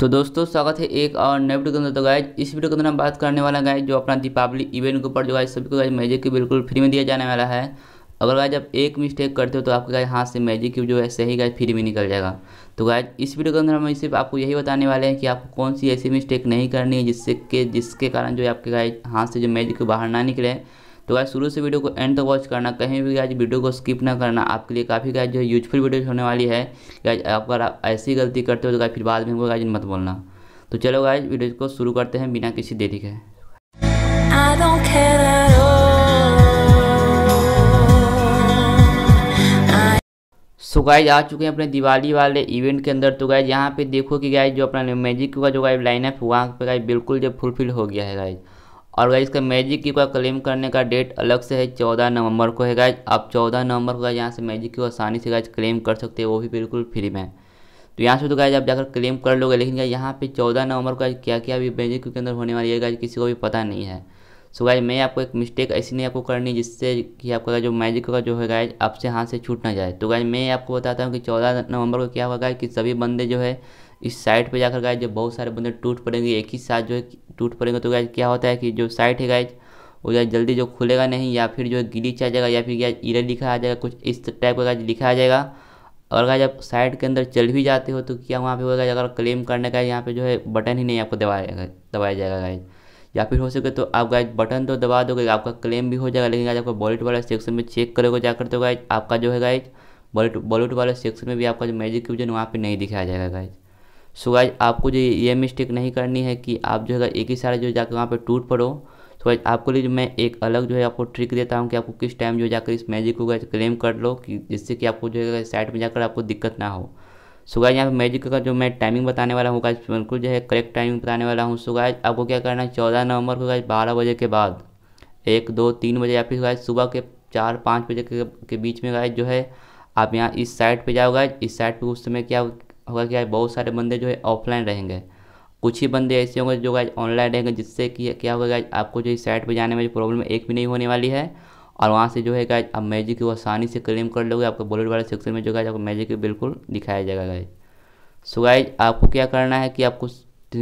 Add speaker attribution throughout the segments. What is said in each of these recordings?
Speaker 1: तो दोस्तों स्वागत है एक और नए वीडियो के अंदर तो गाय इस वीडियो के अंदर हम बात करने वाला गाय जो अपना दीपावली इवेंट के ऊपर जो है सभी को गाय मैजिक की बिल्कुल फ्री में दिया जाने वाला है अगर गाय जब एक मिस्टेक करते हो तो आपके गाय हाथ से मैजिक की जो है सही गाय फ्री में निकल जाएगा तो गाय इस वीडियो के अंदर हम सिर्फ आपको यही बताने वाले हैं कि आपको कौन सी ऐसी मिस्टेक नहीं करनी है जिससे के जिसके कारण जो है आपके गाय हाथ से जो मैजिक बाहर ना निकले तो गाय शुरू से वीडियो को एंड तक तो वॉच करना कहीं भी आज वीडियो को स्किप ना करना आपके लिए काफ़ी गाय जो यूजफुल वीडियो होने वाली है गाय अगर आप ऐसी गलती करते हो तो गाय फिर बाद में गाय मत बोलना तो चलो गाय वीडियो को शुरू करते हैं बिना किसी देरी के तो गाइज आ चुके हैं अपने दिवाली वाले इवेंट के अंदर तो गाइज यहाँ पे देखो कि गाइज जो अपना मैजिक का जो गाइज लाइनअप हुआ पे गाइज बिल्कुल जब फुलफिल हो गया है गाइज और गाइज का मैजिक क्यू का क्लेम करने का डेट अलग से है चौदह नवंबर को है गाइज आप चौदह नवंबर को गाइज यहाँ से मैजिक क्यू आसानी से गाइज क्लेम कर सकते हैं वो भी बिल्कुल फ्री में तो यहाँ से तो गाइज आप जाकर क्लेम कर लोगे लेकिन गाइज यहाँ पे चौदह नवंबर को क्या क्या अभी मैजिक क्यू के अंदर होने वाली है गाइज किसी को भी पता नहीं है सो गाइज मैं आपको एक मिस्टेक ऐसी नहीं आपको करनी जिससे कि आपका जो मैजिक का जो है गाइज आपसे हाथ से छूट ना जाए तो गाइज मैं आपको बताता हूँ कि चौदह नवंबर को क्या होगा कि सभी बंदे जो है इस साइड पे जाकर गाइज जब बहुत सारे बंदे टूट पड़ेंगे एक ही साथ जो है टूट पड़ेंगे तो गाइज क्या होता है कि जो साइट है गाइज वो जो जल्दी जो खुलेगा नहीं या फिर जो है गिलीच आ जाएगा या फिर गाइज इरा लिखा आ जाएगा कुछ इस टाइप का लिखा आ जाएगा और गाइज आप साइट के अंदर चल भी जाते हो तो क्या वहाँ पे होगा अगर क्लेम करने का यहाँ पर जो है बटन ही नहीं आपको दबाया दबाया जाएगा गाइज या फिर हो सके तो आप गाइज बटन तो दबा दोगे आपका क्लेम भी हो जाएगा लेकिन आज आपको बॉलेट वाला सेक्शन में चेक करोगे जाकर तो गाइज आपका जो है गाइज बॉलेट बॉलेट वाले सेक्शन में भी आपका जो मैजिक क्यूजन वहाँ पर नहीं दिखाया जाएगा गाइज सो गाइज आपको जो ये मिस्टेक नहीं करनी है कि आप जो है एक ही सारा जो जाकर वहाँ पर टूट पड़ो सो तो गाइज आपको लिए मैं एक अलग जो है आपको ट्रिक देता हूँ कि आपको किस टाइम जो जाकर इस मैजिक को गाइज क्लेम कर लो कि जिससे कि आपको जो है साइड में जाकर आपको दिक्कत ना हो सो गाइज यहाँ पर मैजिक का जो मैं टाइमिंग बताने वाला हूँ गाइज बिल्कुल जो है करेक्ट टाइमिंग बताने वाला हूँ सो गाइज आपको क्या करना है चौदह नवंबर को गाइज बारह बजे के बाद एक दो तीन बजे या फिर गाइज सुबह के चार पाँच बजे के, के बीच में गाइज जो है आप यहाँ इस साइड पे जाओ गाइज इस साइड पे उस समय क्या होगा कि आज बहुत सारे बंदे जो है ऑफलाइन रहेंगे कुछ ही बंदे ऐसे होंगे जो आज ऑनलाइन रहेंगे जिससे कि क्या होगा आपको जो है साइट पर जाने में जो प्रॉब्लम एक भी नहीं होने वाली है और वहाँ से जो है गाइज आप मैजिक को आसानी से क्लेम कर लोगे आपको बॉलीवुड वाले सेक्शन में जो है आपको मैजिक बिल्कुल दिखाया जाएगा गाइज सो गाइज आपको क्या करना है कि आपको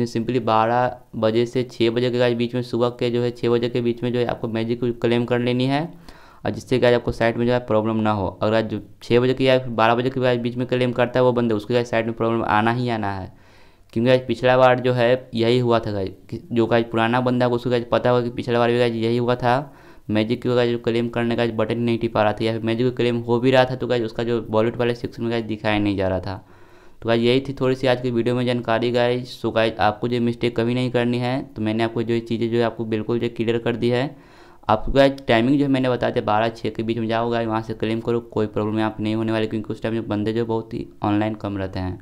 Speaker 1: सिंपली बारह बजे से छः बजे के बीच में सुबह के जो है छः बजे के बीच में जो है आपको मैजिक क्लेम कर लेनी है और जिससे गाइज आपको साइट में जो है प्रॉब्लम ना हो अगर जो छः बजे की या बारह बजे के बीच में क्लेम करता है वो बंदे उसके गाइज साइट में प्रॉब्लम आना ही आना है क्योंकि आज पिछला बार जो है यही हुआ था गाइज जो का पुराना बंदा है उसको गाइज पता होगा कि पिछला बार भी गाइज यही हुआ था मैजिक की जो क्लेम करने का बटन नहीं टिपा रहा था या फिर मैजिक क्लेम हो भी रहा था तो क्या उसका जो बॉलीवुड वाले सेक्शन में गाइज दिखाया नहीं जा रहा था तो गाइज यही थी थोड़ी सी आज की वीडियो में जानकारी गाइज सो गाइज आपको जो मिस्टेक कभी नहीं करनी है तो मैंने आपको जो चीज़ें जो है आपको बिल्कुल जो क्लियर कर दी है आपका टाइमिंग जो है मैंने बताया था बारह छः के बीच में जाओगे वहाँ से क्लेम करो कोई प्रॉब्लम यहाँ पर नहीं होने वाली क्योंकि उस टाइम में बंदे जो बहुत ही ऑनलाइन कम रहते हैं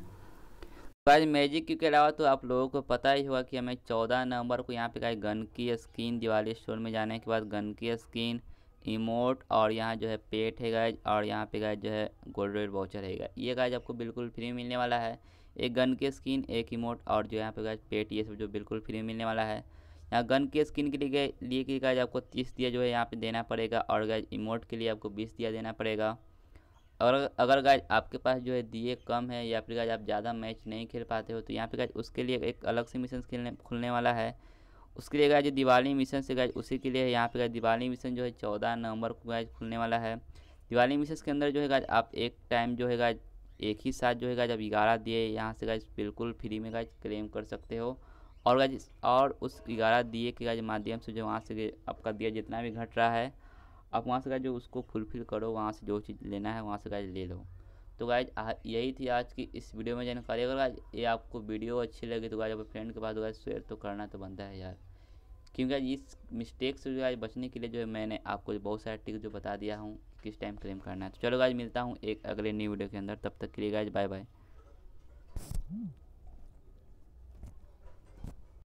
Speaker 1: आज मैजिक क्यू के अलावा तो आप लोगों को पता ही होगा कि हमें चौदह नवंबर को यहाँ पे गए गन की स्किन दिवाली स्टोर में जाने के बाद गन की स्क्रीन इमोट और यहाँ जो है पेट है गाइज और यहाँ पे गाइज जो है गोल्ड रेड वाउचर है ये गाइज आपको बिल्कुल फ्री मिलने वाला है एक गन की स्क्रीन एक इमोट और जो यहाँ पे गाइज पेट ये सब जो बिल्कुल फ्री मिलने वाला है यहाँ गन के स्किन के लिए लिए की गाइज आपको तीस दिया जो है यहाँ पे देना पड़ेगा और गाइज इमोट के लिए आपको बीस दिया देना पड़ेगा और अगर गाइज आपके पास जो है दिए कम है या फिर गाइज आप ज़्यादा मैच नहीं खेल पाते हो तो यहाँ पे गाइज उसके लिए एक अलग से मिशन खेलने खुलने वाला है उसके लिए गाइज दिवाली मिशन से गाइज उसी के लिए यहाँ पे गाइज दिवाली मिशन जो है चौदह नवंबर को गाइज खुलने वाला है दिवाली मिशन के अंदर जो है गाइज आप एक टाइम जो है गाइज एक ही साथ जो है गाइज आप ग्यारह दिए यहाँ से गाइज बिल्कुल फ्री में गाइज क्लेम कर सकते हो और गाइज और उस ग्यारह दिए के माध्यम से जो वहाँ से आपका दिया जितना भी घट रहा है आप वहाँ से गाइज जो उसको फुलफिल करो वहाँ से जो चीज़ लेना है वहाँ से गाय ले लो तो गाय यही थी आज की इस वीडियो में जानकारी अगर आज ये आपको वीडियो अच्छी लगे तो गाय अपने फ्रेंड के पास तो गाइज शेयर तो करना तो बनता है यार क्योंकि आज इस मिस्टेक से जो आज बचने के लिए जो है मैंने आपको बहुत सारे टिक्स जो बता दिया हूँ किस टाइम क्लेम करना है तो चलो गाइज मिलता हूँ एक अगले न्यू वीडियो के अंदर तब तक के लिए गाय बाय बाय